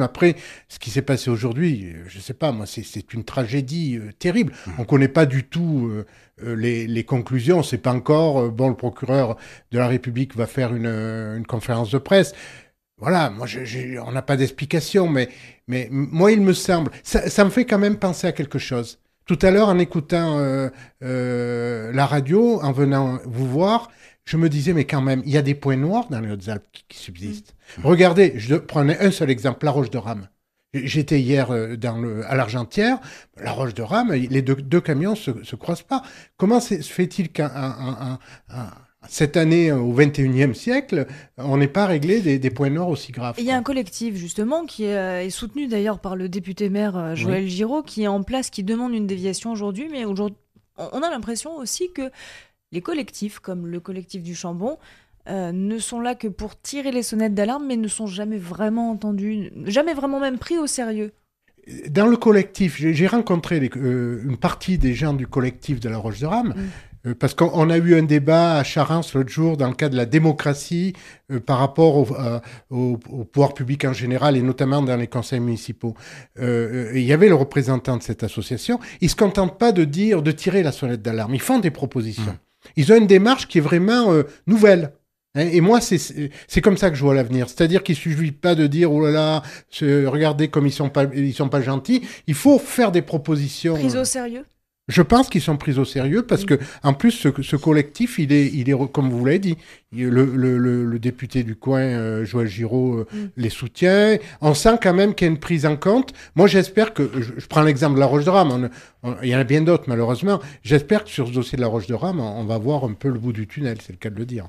Après, ce qui s'est passé aujourd'hui, euh, je ne sais pas, moi, c'est une tragédie euh, terrible. Hmm. On ne connaît pas du tout euh, les, les, conclusions. C'est pas encore, bon, le procureur de la République va faire une, conférence de presse. Voilà, moi, on n'a pas d'explication, mais, mais moi, il me semble, ça, me fait quand même penser à quelque chose. Tout à l'heure, en écoutant la radio, en venant vous voir, je me disais, mais quand même, il y a des points noirs dans les Hautes-Alpes qui, subsistent. Regardez, je prenais un seul exemple, la Roche de Rame. J'étais hier euh, à l'Argentière, la Roche de Rame, les deux, camions se, se croisent pas. Comment se fait-il qu'en cette année, euh, au 21e siècle, on n'est pas réglé des, points noirs aussi graves. Il y a un collectif, justement, qui euh, est, soutenu d'ailleurs par le député-maire Joël Giraud, qui est en place, qui demande une déviation aujourd'hui, mais aujourd'hui, on a l'impression aussi que les collectifs, comme le collectif du Chambon, euh, ne sont là que pour tirer les sonnettes d'alarme, mais ne sont jamais vraiment entendus, jamais vraiment même pris au sérieux. Dans le collectif, j'ai rencontré euh, une partie des gens du collectif de la Roche de Rame. Mm. Euh, parce qu'on a eu un débat à Charence l'autre jour dans le cadre de la démocratie par rapport au, au, pouvoir public en général et notamment dans les conseils municipaux. il y avait le représentant de cette association. Ils ne se contentent pas de dire, de tirer la sonnette d'alarme. Ils font des propositions. Ils ont une démarche qui est vraiment euh, nouvelle. Hein. Et moi, c'est comme ça que je vois l'avenir. C'est-à-dire qu'il suffit pas de dire, oh là là, regardez comme ils sont sont pas gentils. Il faut faire des propositions. Prise au euh, sérieux. Je pense qu'ils sont pris au sérieux parce que, en plus, ce, collectif, il est, il est, comme vous l'avez dit, le, le, le, député du coin, euh, Joël Giraud, euh, mm. les soutient. On sent quand même qu'il y a une prise en compte. Moi, j'espère que, je, prends l'exemple de la Roche de Rame, il y en a bien d'autres, malheureusement. J'espère que sur ce dossier de la Roche de Rame, on, va voir un peu le bout du tunnel, c'est le cas de le dire.